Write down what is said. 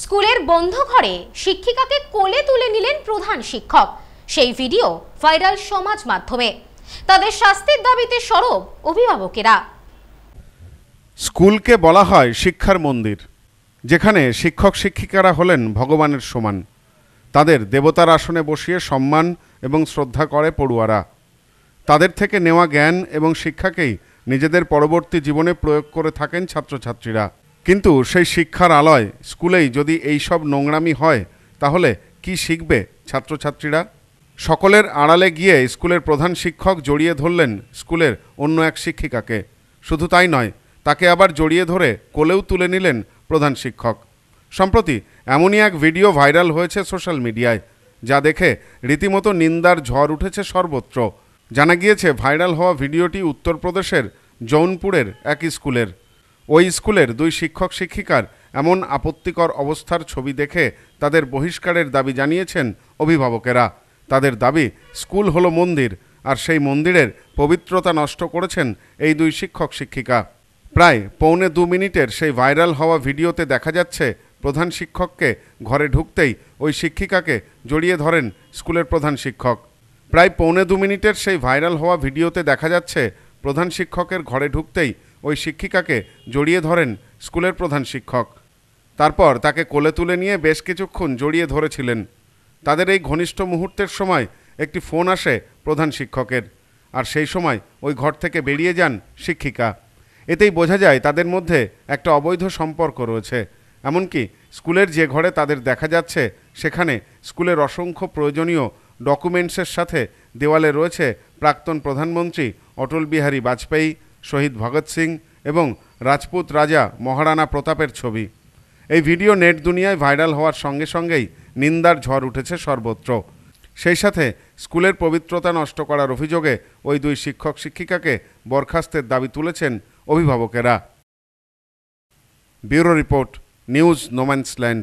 স্কুলের বন্ধ ঘরে শিক্ষিকাকে কোলে তুলে নিলেন প্রধান শিক্ষক সেই ভিডিও ভাইরাল সমাজ মাধ্যমে তাদের শাস্তির দাবিতে সরব অভিভাবকেরা স্কুলকে বলা হয় শিক্ষার মন্দির যেখানে শিক্ষক শিক্ষিকারা হলেন ভগবানের সমান তাদের দেবতার আসনে বসিয়ে সম্মান এবং শ্রদ্ধা করে পড়ুয়ারা তাদের থেকে নেওয়া জ্ঞান এবং শিক্ষাকেই নিজেদের পরবর্তী জীবনে প্রয়োগ করে থাকেন ছাত্রছাত্রীরা কিন্তু সেই শিক্ষার আলয় স্কুলেই যদি এই সব নোংরামি হয় তাহলে কি শিখবে ছাত্রছাত্রীরা সকলের আড়ালে গিয়ে স্কুলের প্রধান শিক্ষক জড়িয়ে ধরলেন স্কুলের অন্য এক শিক্ষিকাকে শুধু তাই নয় তাকে আবার জড়িয়ে ধরে কোলেও তুলে নিলেন প্রধান শিক্ষক সম্প্রতি এমনই এক ভিডিও ভাইরাল হয়েছে সোশ্যাল মিডিয়ায় যা দেখে রীতিমতো নিন্দার ঝড় উঠেছে সর্বত্র জানা গিয়েছে ভাইরাল হওয়া ভিডিওটি উত্তরপ্রদেশের জৌনপুরের এক স্কুলের ওই স্কুলের দুই শিক্ষক শিক্ষিকার এমন আপত্তিকর অবস্থার ছবি দেখে তাদের বহিষ্কারের দাবি জানিয়েছেন অভিভাবকেরা তাদের দাবি স্কুল হলো মন্দির আর সেই মন্দিরের পবিত্রতা নষ্ট করেছেন এই দুই শিক্ষক শিক্ষিকা প্রায় পৌনে দু মিনিটের সেই ভাইরাল হওয়া ভিডিওতে দেখা যাচ্ছে প্রধান শিক্ষককে ঘরে ঢুকতেই ওই শিক্ষিকাকে জড়িয়ে ধরেন স্কুলের প্রধান শিক্ষক প্রায় পৌনে দু মিনিটের সেই ভাইরাল হওয়া ভিডিওতে দেখা যাচ্ছে প্রধান শিক্ষকের ঘরে ঢুকতেই ওই শিক্ষিকাকে জড়িয়ে ধরেন স্কুলের প্রধান শিক্ষক তারপর তাকে কোলে তুলে নিয়ে বেশ কিছুক্ষণ জড়িয়ে ধরেছিলেন তাদের এই ঘনিষ্ঠ মুহূর্তের সময় একটি ফোন আসে প্রধান শিক্ষকের আর সেই সময় ওই ঘর থেকে বেরিয়ে যান শিক্ষিকা এতেই বোঝা যায় তাদের মধ্যে একটা অবৈধ সম্পর্ক রয়েছে এমনকি স্কুলের যে ঘরে তাদের দেখা যাচ্ছে সেখানে স্কুলের অসংখ্য প্রয়োজনীয় ডকুমেন্টসের সাথে দেওয়ালে রয়েছে প্রাক্তন প্রধানমন্ত্রী অটল বিহারী বাজপেয়ী শহীদ ভগৎ সিং এবং রাজপুত রাজা মহারানা প্রতাপের ছবি এই ভিডিও নেট দুনিয়ায় ভাইরাল হওয়ার সঙ্গে সঙ্গেই নিন্দার ঝড় উঠেছে সর্বত্র সেই সাথে স্কুলের পবিত্রতা নষ্ট করার অভিযোগে ওই দুই শিক্ষক শিক্ষিকাকে বরখাস্তের দাবি তুলেছেন অভিভাবকেরা ব্যুরো রিপোর্ট নিউজ নোম্যান্সল্যান্ড